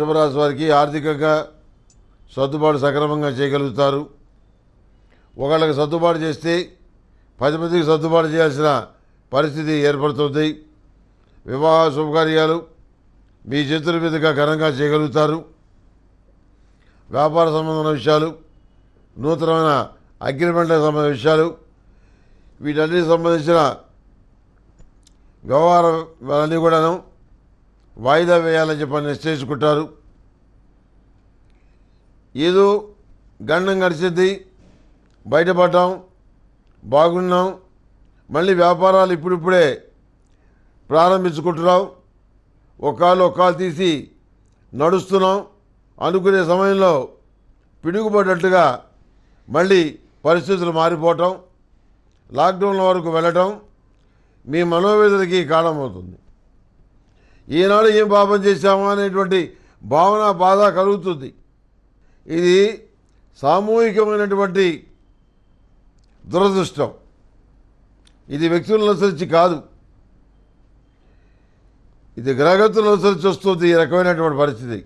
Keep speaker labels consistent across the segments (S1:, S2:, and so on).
S1: వృషభరాశి వారికి ఆర్థికంగా సర్దుబాటు సక్రమంగా చేయగలుగుతారు ఒకళ్ళకి సర్దుబాటు చేస్తే పది మందికి సర్దుబాటు చేయాల్సిన పరిస్థితి ఏర్పడుతుంది వివాహ శుభకార్యాలు మీ చేతుల మీదుగా ఘనంగా చేయగలుగుతారు వ్యాపార సంబంధమైన విషయాలు నూతనమైన అగ్రిమెంట్ల సంబంధ విషయాలు వీటన్నిటికి సంబంధించిన వ్యవహారాలన్నీ కూడాను వాయిదా వేయాలని చెప్పని నిశ్చయించుకుంటారు ఏదో గండం గడిచిద్ది బయటపడ్డాం బాగున్నాం మళ్ళీ వ్యాపారాలు ఇప్పుడిప్పుడే ప్రారంభించుకుంటున్నాం ఒక్కాలు ఒక్కాలు తీసి నడుస్తున్నాం అనుకునే సమయంలో పిడుగుపడ్డట్టుగా మళ్ళీ పరిస్థితులు మారిపోవటం లాక్డౌన్ల వరకు వెళ్ళటం మీ మనోవేదనకి కారణమవుతుంది ఈనాడు ఏం పాపం చేశామా అనేటువంటి భావన బాధ కలుగుతుంది ఇది సామూహికమైనటువంటి దురదృష్టం ఇది వ్యక్తులను అనుసరించి కాదు ఇది గ్రహగతులను అనుసరించి వస్తుంది ఈ రకమైనటువంటి పరిస్థితి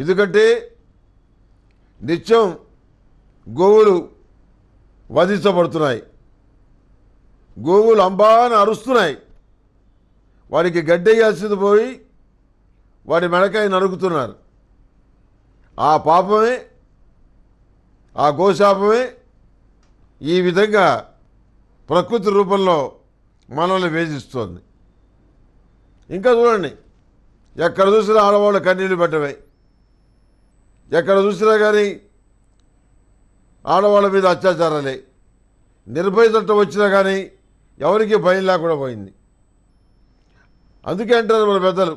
S1: ఎందుకంటే నిత్యం గోవులు వధించబడుతున్నాయి గోవులు అంబాన అరుస్తున్నాయి వాడికి గడ్డేయాల్సింది పోయి వాడి మెడకాయ నరుకుతున్నారు ఆ పాపమే ఆ గోశాపమే ఈ విధంగా ప్రకృతి రూపంలో మనల్ని వేధిస్తోంది ఇంకా చూడండి ఎక్కడ చూసినా ఆడవాళ్ళు కన్నీళ్ళు పెట్టమే ఎక్కడ చూసినా కానీ ఆడవాళ్ళ మీద అత్యాచారాలే నిర్భయ చట్టం వచ్చినా కానీ ఎవరికి భయం లేకుండా పోయింది అందుకే అంటారు మన పెద్దలు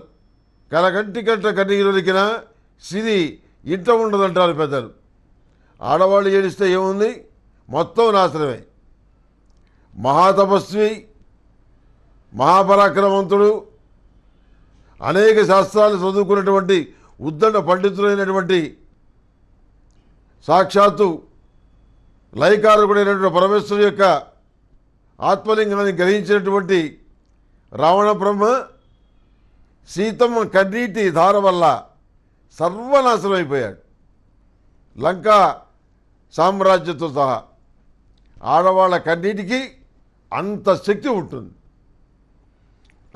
S1: కలగంటి కంట కన్నీరులికిన సిరి ఇంట ఉండదంటారు పెద్దలు ఆడవాళ్ళు ఏడిస్తే ఏముంది మొత్తం నాశనమే మహాతపస్వి మహాపరాక్రమవంతుడు అనేక శాస్త్రాలు చదువుకున్నటువంటి ఉద్దండ పండితులైనటువంటి సాక్షాత్తు లయకారకుడైనటువంటి పరమేశ్వరు యొక్క ఆత్మలింగాన్ని గ్రహించినటువంటి రావణ బ్రహ్మ సీతమ్మ కన్నీటి ధార వల్ల సర్వనాశనం అయిపోయాడు లంక సామ్రాజ్యంతో సహా ఆడవాళ్ళ కన్నీటికి అంత శక్తి ఉంటుంది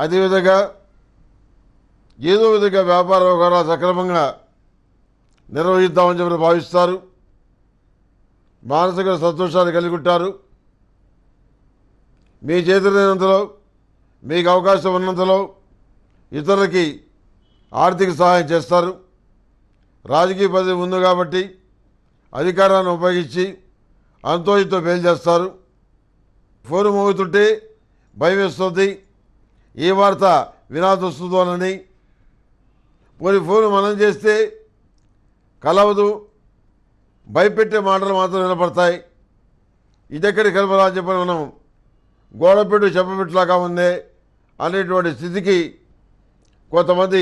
S1: అదేవిధంగా ఏదో విధంగా వ్యాపార వ్యవహారాలు సక్రమంగా నిర్వహిద్దామని చెప్పి భావిస్తారు మానసిక సంతోషాలు కలిగి ఉంటారు మీ చేతులైనంతలో మీకు అవకాశం ఉన్నంతలో ఇతరులకి ఆర్థిక సహాయం చేస్తారు రాజకీయ పదవి ఉంది కాబట్టి అధికారాన్ని ఉపయోగించి అంతో పేలు చేస్తారు ఫోన్ మోగుతుంటే భయం వేస్తుంది ఏ వార్త వినాది వస్తుందోనని పోనీ ఫోన్ మనం చేస్తే కలవదు భయపెట్టే మాటలు మాత్రం వినపడతాయి ఇదెక్కడి కలపరా చెప్పని మనం గోడపెట్టు చెప్పబెట్టులాగా ఉందే అనేటువంటి స్థితికి కొంతమంది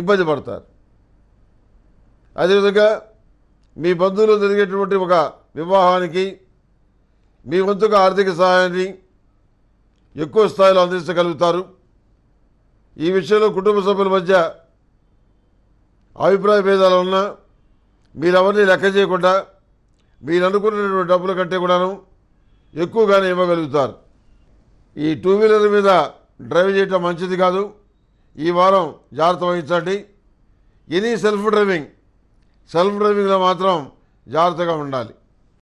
S1: ఇబ్బంది పడతారు అదేవిధంగా మీ బంధువులు జరిగేటువంటి ఒక వివాహానికి మీ వంతుగా ఆర్థిక సహాయాన్ని ఎక్కువ స్థాయిలో అందించగలుగుతారు ఈ విషయంలో కుటుంబ సభ్యుల మధ్య అభిప్రాయ భేదాలు ఉన్నా మీరెవరిని లెక్క చేయకుండా మీరు అనుకున్నటువంటి డబ్బుల కంటే కూడాను ఎక్కువగానే ఇవ్వగలుగుతారు ఈ టూ వీలర్ మీద డ్రైవ్ చేయటం మంచిది కాదు ఈ వారం జాగ్రత్త వహించండి ఎనీ సెల్ఫ్ డ్రైవింగ్ సెల్ఫ్ డ్రైవింగ్లో మాత్రం జాగ్రత్తగా ఉండాలి